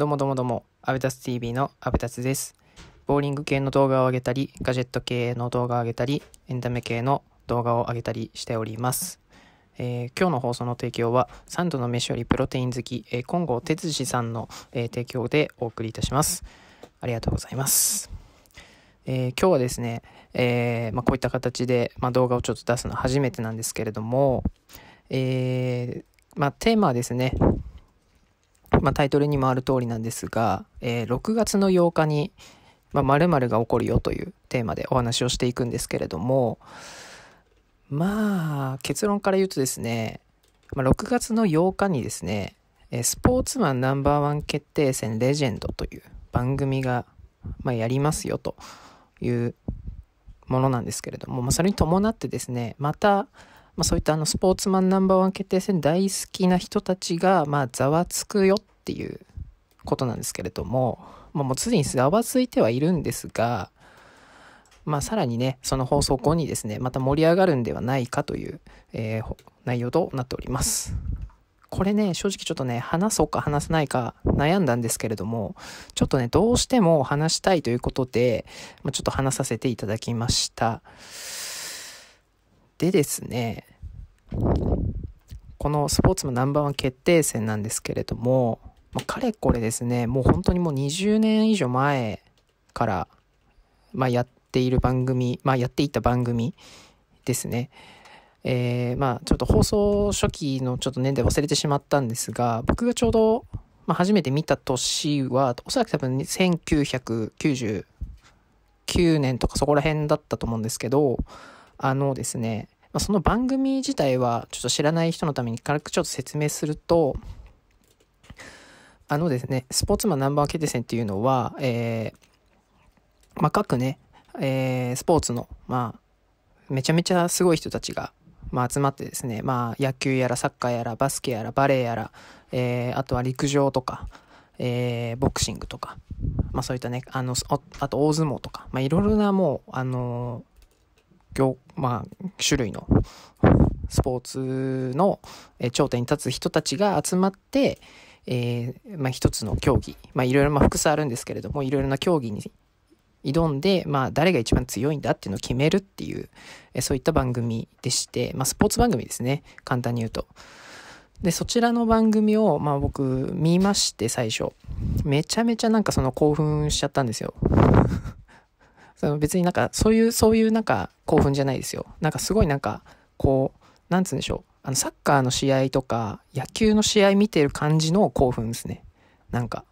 どうもどうもどうも、アベタス TV のアベタスです。ボーリング系の動画を上げたり、ガジェット系の動画を上げたり、エンタメ系の動画を上げたりしております。えー、今日の放送の提供は、サンドの飯よりプロテイン好き、えー、金剛哲司さんの、えー、提供でお送りいたします。ありがとうございます。え今日はですね、えまあ、こういった形で、まあ、動画をちょっと出すの初めてなんですけれども、えまあ、テーマはですね、まあ、タイトルにもある通りなんですが、えー、6月の8日に「まる、あ、が起こるよ」というテーマでお話をしていくんですけれどもまあ結論から言うとですね、まあ、6月の8日にですね「スポーツマンナンバーワン決定戦レジェンド」という番組が、まあ、やりますよというものなんですけれども、まあ、それに伴ってですねまたまあ、そういったあのスポーツマンナンバーワン決定戦大好きな人たちがまあざわつくよっっていうことなんですけれども、まあ、もうすでにざわついてはいるんですが、まあ、さらにね、その放送後にですね、また盛り上がるんではないかという、えー、内容となっております。これね、正直ちょっとね、話そうか話さないか悩んだんですけれども、ちょっとね、どうしても話したいということで、まちょっと話させていただきました。でですね、このスポーツのナンバーワン決定戦なんですけれども、まあ、かれこれですね、もう本当にもう20年以上前から、まあ、やっている番組、まあ、やっていた番組ですね。えー、まあちょっと放送初期のちょっと年代忘れてしまったんですが、僕がちょうど、まあ、初めて見た年は、おそらく多分1999年とかそこら辺だったと思うんですけど、あのですね、その番組自体はちょっと知らない人のために軽くちょっと説明すると、あのですね、スポーツマンナンバー決定戦っていうのは、えー、まあ、各ね、えー、スポーツの、まあ、めちゃめちゃすごい人たちが、まあ、集まってですね、まあ、野球やらサッカーやらバスケやらバレーやら、えー、あとは陸上とか、えー、ボクシングとか、まあ、そういったね、あの、あと大相撲とか、まあ、いろいろなもう、あの業、まあ、種類のスポーツの頂点に立つ人たちが集まって、えー、まあ、一つの競技、まあ、いろいろ、まあ、複数あるんですけれども、いろいろな競技に挑んで、まあ、誰が一番強いんだっていうのを決めるっていう、えそういった番組でして、まあ、スポーツ番組ですね。簡単に言うと。で、そちらの番組を、まあ、僕、見まして、最初。めちゃめちゃなんかその興奮しちゃったんですよ。その別になんか、そういう、そういうなんか興奮じゃないですよ。なんかすごいなんか、こう、なんつうんでしょう。あの、サッカーの試合とか、野球の試合見てる感じの興奮ですね。なんか、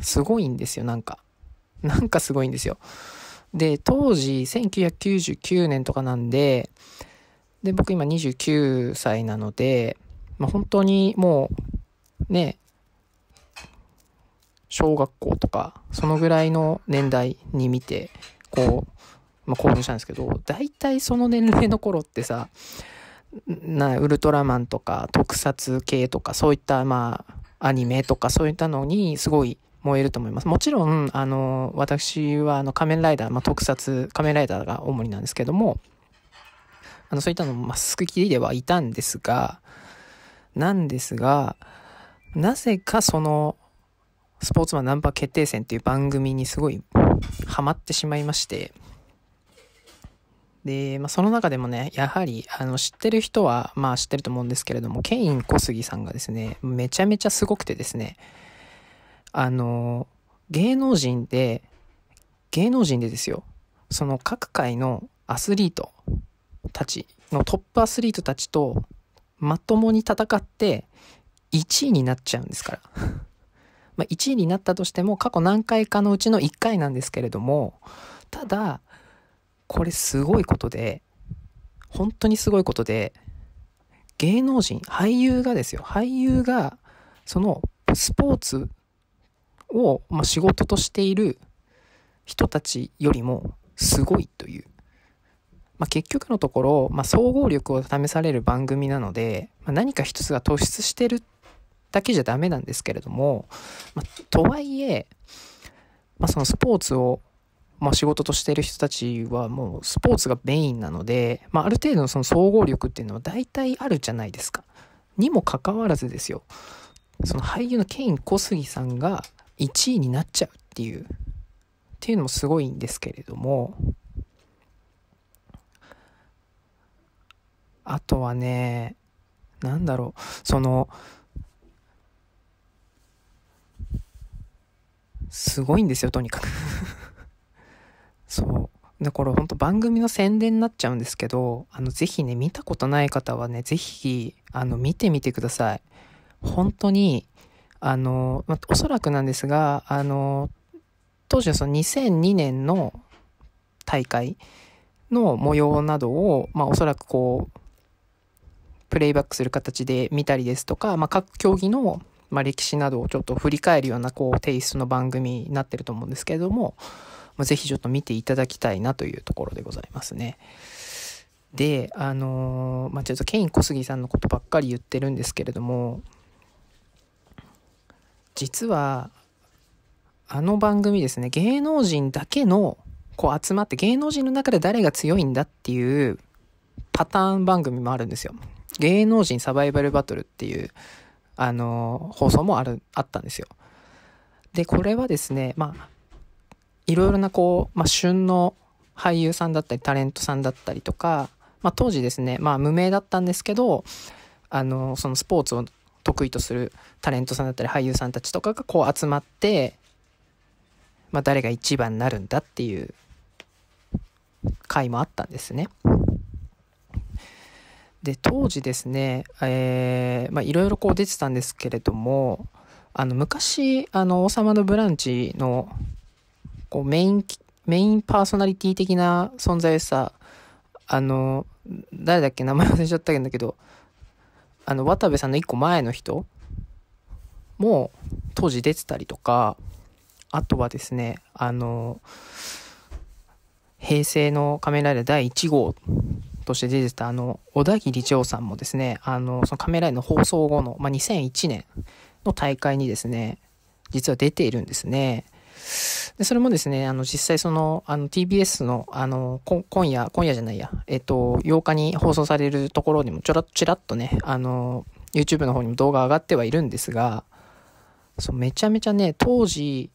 すごいんですよ、なんか。なんかすごいんですよ。で、当時、1999年とかなんで、で、僕今29歳なので、まあ、本当にもう、ね、小学校とか、そのぐらいの年代に見て、こう、まあ、興奮したんですけど、大体その年齢の頃ってさ、な、ウルトラマンとか特撮系とかそういったまあアニメとかそういったのにすごい燃えると思います。もちろん、あの、私はあの仮面ライダー、まあ、特撮、仮面ライダーが主になんですけども、あの、そういったのも、まあ、好きではいたんですが、なんですが、なぜかその、スポーツマンナンバー決定戦っていう番組にすごいハマってしまいまして、で、まあ、その中でもね、やはり、あの、知ってる人は、まあ知ってると思うんですけれども、ケイン小杉さんがですね、めちゃめちゃすごくてですね、あの、芸能人で、芸能人でですよ、その各界のアスリートたちのトップアスリートたちとまともに戦って1位になっちゃうんですから。まあ1位になったとしても過去何回かのうちの1回なんですけれども、ただ、これすごいことで、本当にすごいことで、芸能人、俳優がですよ、俳優が、そのスポーツを、まあ、仕事としている人たちよりもすごいという。まあ、結局のところ、まあ、総合力を試される番組なので、まあ、何か一つが突出してるだけじゃダメなんですけれども、まとはいえ、まそのスポーツをまあ、仕事としてる人たちはもうスポーツがメインなので、まあ、ある程度のその総合力っていうのは大体あるじゃないですか。にもかかわらずですよ。その俳優のケイン小杉さんが1位になっちゃうっていう、っていうのもすごいんですけれども、あとはね、なんだろう、その、すごいんですよ、とにかくそう。これほんと番組の宣伝になっちゃうんですけど、あの、ぜひね、見たことない方はね、ぜひ、あの、見てみてください。本当に、あの、まおそらくなんですが、あの、当時はその2002年の大会の模様などを、まあ、おそらくこう、プレイバックする形で見たりですとか、まあ、各競技の、まあ、歴史などをちょっと振り返るようなこうテイストの番組になってると思うんですけれども、まあ、ぜひちょっと見ていただきたいなというところでございますね。で、あのー、まあ、ちょっとケイン小杉さんのことばっかり言ってるんですけれども、実は、あの番組ですね、芸能人だけの、こう集まって、芸能人の中で誰が強いんだっていうパターン番組もあるんですよ。芸能人サバイバルバトルっていう、あのー、放送もある、あったんですよ。で、これはですね、まあ、いろいろなこう、まあ、旬の俳優さんだったりタレントさんだったりとか、まあ、当時ですね、まあ、無名だったんですけどあのそのスポーツを得意とするタレントさんだったり俳優さんたちとかがこう集まって、まあ、誰が一番になるんだっていう回もあったんですね。で当時ですねいろいろこう出てたんですけれどもあの昔「あの王様のブランチ」のこうメイン、メインパーソナリティ的な存在をさ、あの、誰だっけ名前忘れちゃったんだけど、あの、渡部さんの一個前の人も当時出てたりとか、あとはですね、あの、平成の仮面ライダー第1号として出てたあの、小田切長さんもですね、あの、その仮面ライダーの放送後の、まあ、2001年の大会にですね、実は出ているんですね。で、それもですね、あの、実際その、あの、TBS の、あの、今夜、今夜じゃないや、えっと、8日に放送されるところにも、ちょらっちらっとね、あの、YouTube の方にも動画上がってはいるんですが、そう、めちゃめちゃね、当時、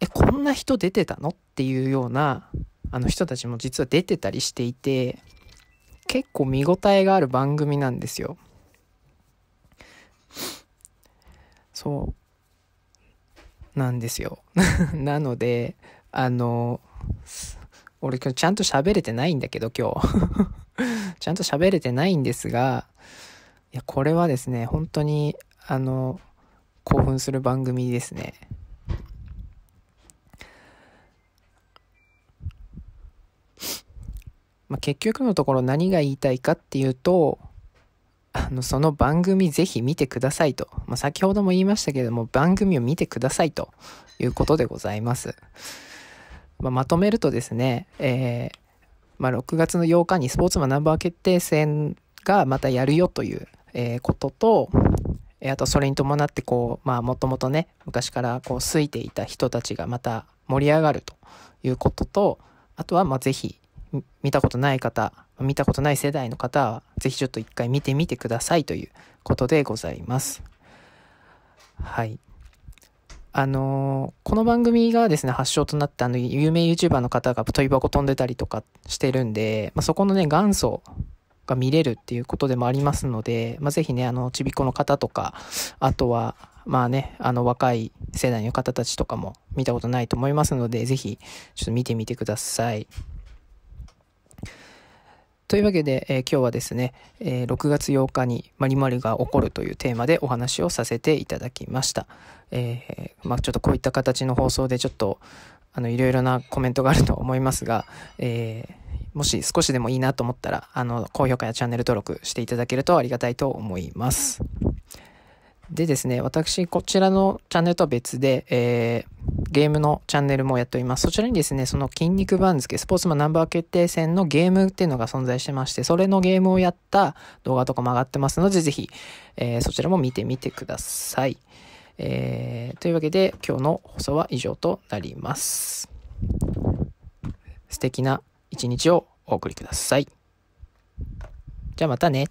え、こんな人出てたのっていうような、あの人たちも実は出てたりしていて、結構見応えがある番組なんですよ。そう。なんですよ。なので、あの、俺今日ちゃんと喋れてないんだけど今日。ちゃんと喋れてないんですが、いや、これはですね、本当に、あの、興奮する番組ですね。まあ、結局のところ何が言いたいかっていうと、あの、その番組ぜひ見てくださいと。まあ、先ほども言いましたけれども、番組を見てくださいということでございます。まあ、まとめるとですね、えー、まあ、6月の8日にスポーツマンナンバー決定戦がまたやるよという、えー、ことと、えあとそれに伴ってこう、まあもともとね、昔からこう、いていた人たちがまた盛り上がるということと、あとはまあぜひ、見たことない方、見たことない世代の方は、ぜひちょっと一回見てみてくださいということでございます。はい。あのー、この番組がですね、発祥となったあの、有名 YouTuber の方が飛び箱飛んでたりとかしてるんで、まあ、そこのね、元祖が見れるっていうことでもありますので、まあ、ぜひね、あの、ちびっ子の方とか、あとは、まあね、あの、若い世代の方たちとかも見たことないと思いますので、ぜひ、ちょっと見てみてください。というわけで、えー、今日はですね、えー、6月8日に「まりまるが起こる」というテーマでお話をさせていただきました。えー、まあ、ちょっとこういった形の放送でちょっとあのいろいろなコメントがあると思いますが、えー、もし少しでもいいなと思ったらあの高評価やチャンネル登録していただけるとありがたいと思います。でですね、私、こちらのチャンネルとは別で、えー、ゲームのチャンネルもやっております。そちらにですね、その筋肉番付、スポーツマンナンバー決定戦のゲームっていうのが存在してまして、それのゲームをやった動画とかも上がってますので、ぜひ、えー、そちらも見てみてください。えー、というわけで、今日の放送は以上となります。素敵な一日をお送りください。じゃあまたね。